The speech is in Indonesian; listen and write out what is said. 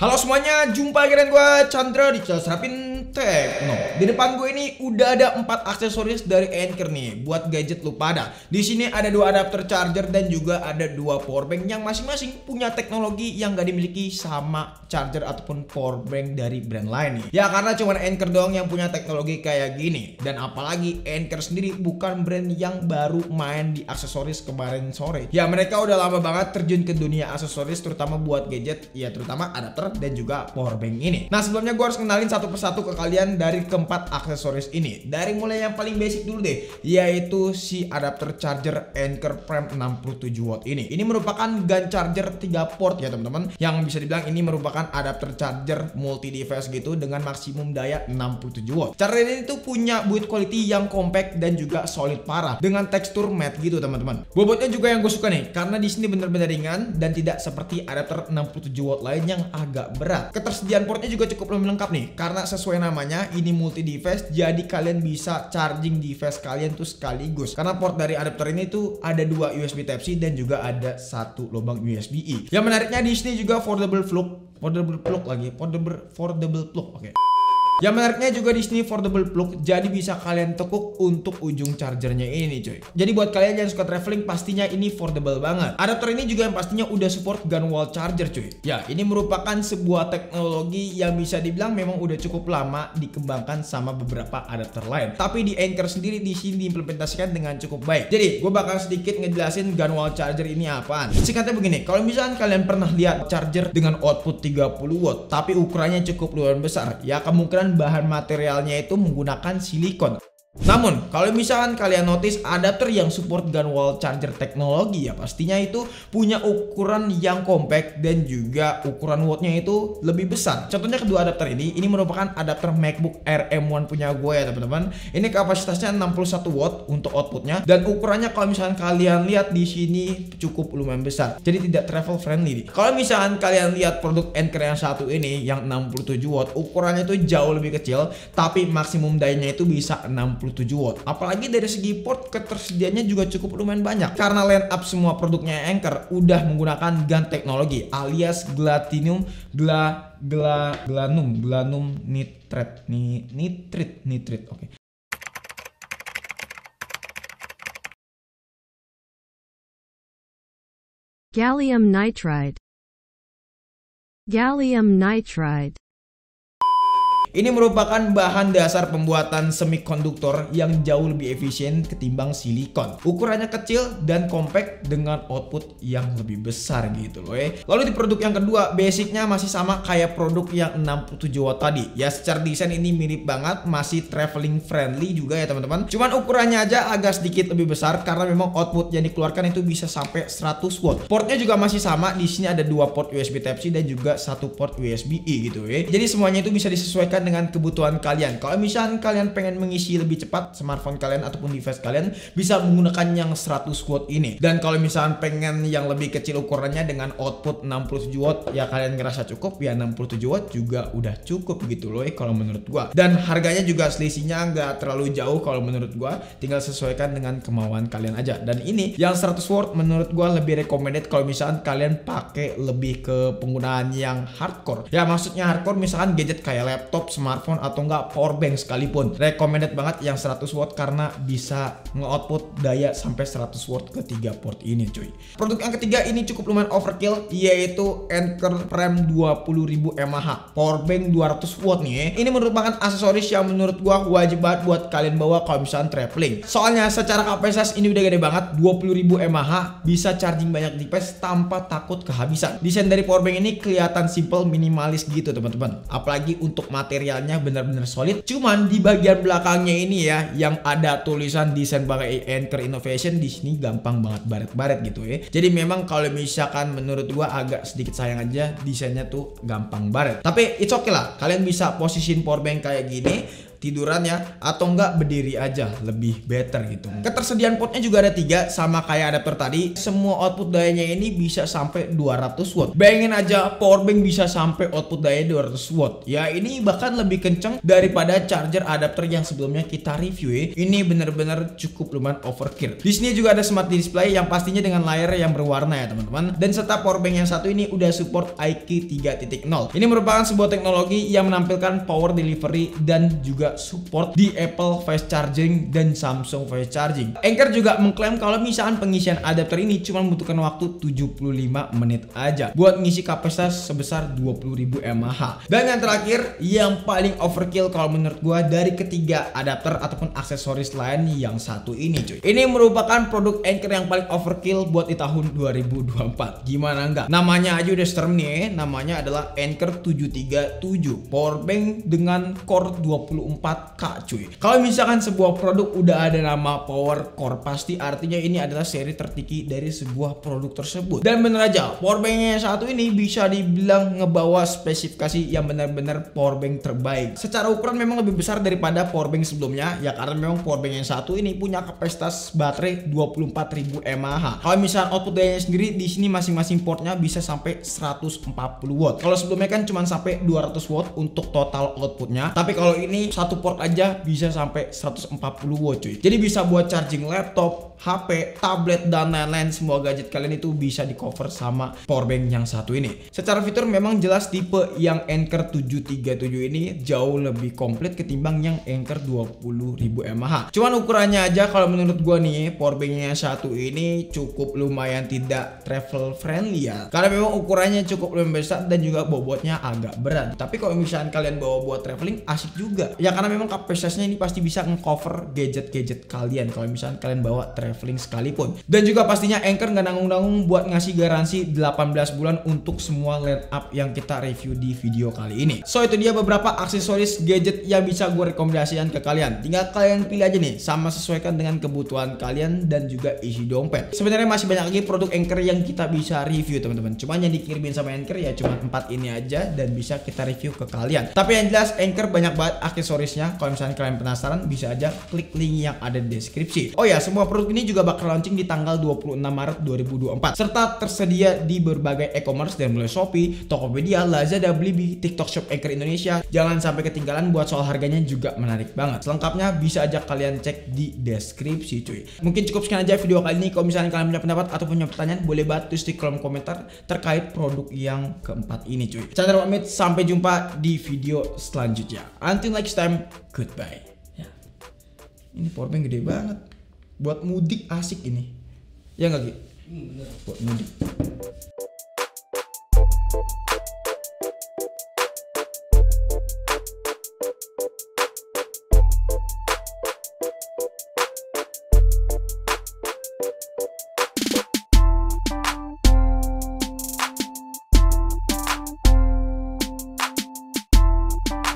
Halo semuanya, jumpa lagi dengan gue Chandra di channel Serapin Tekno. Di depan gue ini udah ada empat aksesoris dari Anchor nih buat gadget lu pada. Di sini ada dua adapter charger dan juga ada dua power bank yang masing-masing punya teknologi yang gak dimiliki sama charger ataupun power bank dari brand lain nih. Ya karena cuma Anchor doang yang punya teknologi kayak gini dan apalagi Anchor sendiri bukan brand yang baru main di aksesoris kemarin sore. Ya mereka udah lama banget terjun ke dunia aksesoris terutama buat gadget ya terutama adapter dan juga power bank ini nah sebelumnya gue harus kenalin satu persatu ke kalian dari keempat aksesoris ini dari mulai yang paling basic dulu deh yaitu si adapter charger anchor prime 67 watt ini ini merupakan gun charger 3 port ya teman-teman yang bisa dibilang ini merupakan adapter charger multi device gitu dengan maksimum daya 67 watt charger ini tuh punya build quality yang compact dan juga solid parah dengan tekstur matte gitu teman-teman bobotnya juga yang gue suka nih karena di sini bener-bener ringan dan tidak seperti adapter 67 watt lain yang agak agak berat. Ketersediaan portnya juga cukup lengkap nih, karena sesuai namanya ini multi device, jadi kalian bisa charging device kalian tuh sekaligus. Karena port dari adapter ini tuh ada dua USB Type-C dan juga ada satu lubang USB-E. Yang menariknya di sini juga foldable plug, foldable plug lagi, foldable foldable plug. Oke. Okay. Yang menariknya juga di sini foldable plug, jadi bisa kalian tekuk untuk ujung chargernya ini cuy. Jadi buat kalian yang suka traveling pastinya ini foldable banget. Adapter ini juga yang pastinya udah support gun wall charger cuy. Ya, ini merupakan sebuah teknologi yang bisa dibilang memang udah cukup lama dikembangkan sama beberapa adapter lain. Tapi di Anchor sendiri di sini diimplementasikan dengan cukup baik. Jadi, gue bakal sedikit ngejelasin gun wall charger ini apaan. Singkatnya begini, kalau misalkan kalian pernah lihat charger dengan output 30 watt tapi ukurannya cukup luar besar, ya kemungkinan bahan materialnya itu menggunakan silikon. Namun, kalau misalkan kalian notice adapter yang support gun wall charger teknologi ya pastinya itu punya ukuran yang compact dan juga ukuran wattnya itu lebih besar. Contohnya kedua adapter ini, ini merupakan adapter MacBook Air M1 punya gue ya teman-teman. Ini kapasitasnya 61 watt untuk outputnya dan ukurannya kalau misalkan kalian lihat di sini cukup lumayan besar. Jadi tidak travel friendly. Kalau misalkan kalian lihat produk Anker yang satu ini yang 67 watt, ukurannya itu jauh lebih kecil tapi maksimum dayanya itu bisa 60 27 watt. Apalagi dari segi port ketersediaannya juga cukup lumayan banyak. Karena line up semua produknya Anchor udah menggunakan GAN teknologi alias Glatinium Gla Gla Glanum Glanum Nitrate ni, Nitrit Nitrit. Oke. Okay. Gallium nitride Gallium nitride ini merupakan bahan dasar pembuatan semikonduktor yang jauh lebih efisien ketimbang silikon. Ukurannya kecil dan compact dengan output yang lebih besar gitu loh eh. Lalu di produk yang kedua, basicnya masih sama kayak produk yang 67 watt tadi. Ya secara desain ini mirip banget, masih traveling friendly juga ya teman-teman. Cuman ukurannya aja agak sedikit lebih besar karena memang output yang dikeluarkan itu bisa sampai 100 watt. Portnya juga masih sama, di sini ada dua port USB Type-C dan juga satu port USB-E gitu ya. Jadi semuanya itu bisa disesuaikan sesuaikan dengan kebutuhan kalian. Kalau misalkan kalian pengen mengisi lebih cepat smartphone kalian ataupun device kalian bisa menggunakan yang 100 watt ini. Dan kalau misalkan pengen yang lebih kecil ukurannya dengan output 67 watt ya kalian ngerasa cukup ya 67 watt juga udah cukup gitu loh eh, kalau menurut gua. Dan harganya juga selisihnya nggak terlalu jauh kalau menurut gua, tinggal sesuaikan dengan kemauan kalian aja. Dan ini yang 100 watt menurut gua lebih recommended kalau misalkan kalian pakai lebih ke penggunaan yang hardcore. Ya maksudnya hardcore misalkan gadget kayak laptop, smartphone atau enggak power bank sekalipun. Recommended banget yang 100 watt karena bisa nge-output daya sampai 100 watt ke 3 port ini cuy. Produk yang ketiga ini cukup lumayan overkill yaitu Anker Prem 20.000 mAh power bank 200 watt nih. Ya. Ini merupakan aksesoris yang menurut gua wajib banget buat kalian bawa kalau misalnya traveling. Soalnya secara kapasitas ini udah gede banget 20.000 mAh bisa charging banyak device tanpa takut kehabisan. Desain dari power bank ini kelihatan simple minimalis gitu teman-teman. Apalagi untuk materi materialnya benar-benar solid. Cuman di bagian belakangnya ini ya yang ada tulisan desain pakai Enter Innovation di sini gampang banget baret-baret gitu ya. Jadi memang kalau misalkan menurut gua agak sedikit sayang aja desainnya tuh gampang baret. Tapi it's okay lah. Kalian bisa posisiin powerbank kayak gini tidurannya atau enggak berdiri aja lebih better gitu ketersediaan potnya juga ada tiga sama kayak adapter tadi semua output dayanya ini bisa sampai 200 watt bayangin aja powerbank bisa sampai output daya 200 watt ya ini bahkan lebih kenceng daripada charger adapter yang sebelumnya kita review ya ini bener-bener cukup lumayan overkill di sini juga ada smart display yang pastinya dengan layar yang berwarna ya teman-teman dan serta powerbank yang satu ini udah support IQ 3.0 ini merupakan sebuah teknologi yang menampilkan power delivery dan juga support di Apple fast charging dan Samsung fast charging. Anchor juga mengklaim kalau misalkan pengisian adapter ini cuma membutuhkan waktu 75 menit aja buat ngisi kapasitas sebesar 20.000 mAh. Dan yang terakhir yang paling overkill kalau menurut gua dari ketiga adapter ataupun aksesoris lain yang satu ini cuy. Ini merupakan produk Anchor yang paling overkill buat di tahun 2024. Gimana enggak? Namanya aja udah serem nih, eh. namanya adalah Anchor 737 powerbank dengan core 24 4K cuy. Kalau misalkan sebuah produk udah ada nama power core pasti artinya ini adalah seri tertinggi dari sebuah produk tersebut. Dan bener aja Powerbanknya yang satu ini bisa dibilang ngebawa spesifikasi yang benar-benar Powerbank terbaik. Secara ukuran memang lebih besar daripada Powerbank sebelumnya ya karena memang Powerbank yang satu ini punya kapasitas baterai 24.000 mAh. Kalau misalkan output dayanya sendiri di sini masing-masing portnya bisa sampai 140 watt. Kalau sebelumnya kan cuma sampai 200 watt untuk total outputnya. Tapi kalau ini 1 satu port aja bisa sampai 140 watt cuy. Jadi bisa buat charging laptop, HP, tablet dan lain-lain semua gadget kalian itu bisa di cover sama powerbank yang satu ini. Secara fitur memang jelas tipe yang anchor 737 ini jauh lebih komplit ketimbang yang Anker 20.000 mAh. Cuman ukurannya aja kalau menurut gua nih powerbanknya satu ini cukup lumayan tidak travel friendly ya. Karena memang ukurannya cukup lebih besar dan juga bobotnya agak berat. Tapi kalau misalnya kalian bawa buat traveling asik juga. Ya kan? karena memang kapasitasnya ini pasti bisa ngecover gadget-gadget kalian kalau misalnya kalian bawa traveling sekalipun. Dan juga pastinya Anchor nggak nanggung-nanggung buat ngasih garansi 18 bulan untuk semua line up yang kita review di video kali ini. So itu dia beberapa aksesoris gadget yang bisa gue rekomendasikan ke kalian. Tinggal kalian pilih aja nih sama sesuaikan dengan kebutuhan kalian dan juga isi dompet. Sebenarnya masih banyak lagi produk Anchor yang kita bisa review teman-teman. Cuman yang dikirimin sama Anchor ya cuma empat ini aja dan bisa kita review ke kalian. Tapi yang jelas Anchor banyak banget aksesoris storiesnya Kalau misalnya kalian penasaran bisa aja klik link yang ada di deskripsi. Oh ya, semua produk ini juga bakal launching di tanggal 26 Maret 2024 serta tersedia di berbagai e-commerce dan mulai Shopee, Tokopedia, Lazada, Blibli, TikTok Shop Eker Indonesia. Jangan sampai ketinggalan buat soal harganya juga menarik banget. Selengkapnya bisa aja kalian cek di deskripsi cuy. Mungkin cukup sekian aja video kali ini. Kalau misalnya kalian punya pendapat atau punya pertanyaan boleh bantu di kolom komentar terkait produk yang keempat ini cuy. Chandra pamit sampai jumpa di video selanjutnya. Until next time jam goodbye. Ya. Ini powerbank gede banget. Buat mudik asik ini. Ya nggak gitu? buat mudik.